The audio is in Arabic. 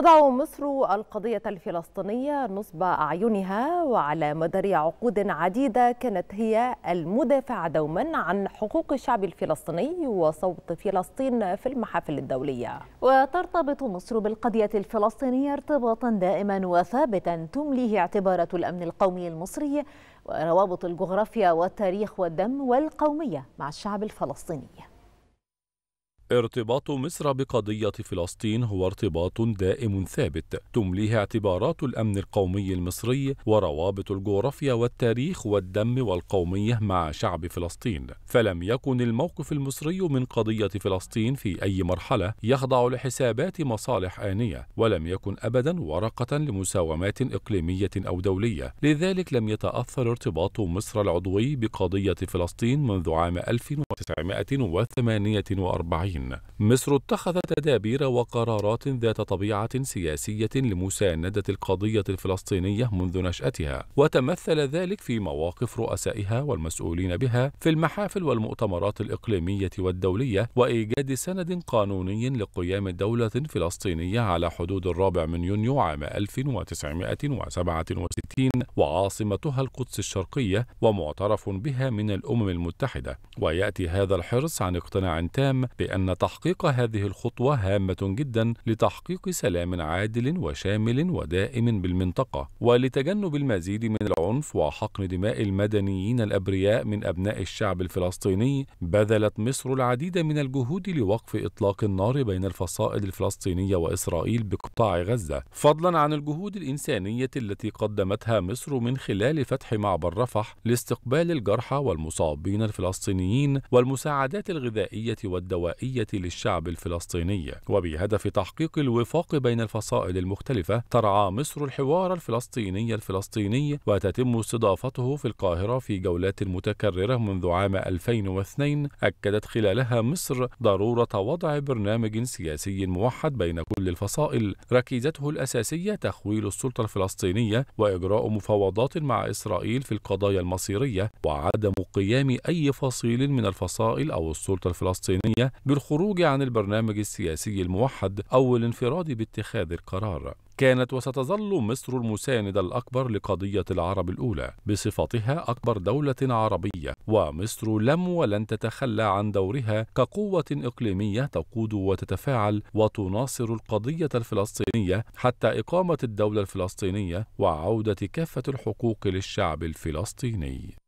تضع مصر القضية الفلسطينية نصب أعينها وعلى مدار عقود عديدة كانت هي المدافعة دوما عن حقوق الشعب الفلسطيني وصوت فلسطين في المحافل الدولية وترتبط مصر بالقضية الفلسطينية ارتباطا دائما وثابتا تمليه اعتبارات الأمن القومي المصري وروابط الجغرافيا والتاريخ والدم والقومية مع الشعب الفلسطيني ارتباط مصر بقضية فلسطين هو ارتباط دائم ثابت تمليه اعتبارات الأمن القومي المصري وروابط الجغرافيا والتاريخ والدم والقومية مع شعب فلسطين فلم يكن الموقف المصري من قضية فلسطين في أي مرحلة يخضع لحسابات مصالح آنية ولم يكن أبدا ورقة لمساومات إقليمية أو دولية لذلك لم يتأثر ارتباط مصر العضوي بقضية فلسطين منذ عام 1948 العشرين مصر اتخذت تدابير وقرارات ذات طبيعة سياسية لمساندة القضية الفلسطينية منذ نشأتها وتمثل ذلك في مواقف رؤسائها والمسؤولين بها في المحافل والمؤتمرات الإقليمية والدولية وإيجاد سند قانوني لقيام دولة فلسطينية على حدود الرابع من يونيو عام 1967 وعاصمتها القدس الشرقية ومعترف بها من الأمم المتحدة ويأتي هذا الحرص عن اقتناع تام بأن أن تحقيق هذه الخطوة هامة جدا لتحقيق سلام عادل وشامل ودائم بالمنطقة ولتجنب المزيد من العنف وحقن دماء المدنيين الأبرياء من أبناء الشعب الفلسطيني بذلت مصر العديد من الجهود لوقف إطلاق النار بين الفصائل الفلسطينية وإسرائيل بقطاع غزة فضلا عن الجهود الإنسانية التي قدمتها مصر من خلال فتح معبر رفح لاستقبال الجرحى والمصابين الفلسطينيين والمساعدات الغذائية والدوائية للشعب الفلسطيني وبهدف تحقيق الوفاق بين الفصائل المختلفة ترعى مصر الحوار الفلسطيني الفلسطيني وتتبع يتم استضافته في القاهرة في جولات متكررة منذ عام 2002 أكدت خلالها مصر ضرورة وضع برنامج سياسي موحد بين كل الفصائل ركيزته الأساسية تخويل السلطة الفلسطينية وإجراء مفاوضات مع إسرائيل في القضايا المصيرية وعدم قيام أي فصيل من الفصائل أو السلطة الفلسطينية بالخروج عن البرنامج السياسي الموحد أو الانفراد باتخاذ القرار كانت وستظل مصر المساند الأكبر لقضية العرب الأولى بصفتها أكبر دولة عربية ومصر لم ولن تتخلى عن دورها كقوة إقليمية تقود وتتفاعل وتناصر القضية الفلسطينية حتى إقامة الدولة الفلسطينية وعودة كافة الحقوق للشعب الفلسطيني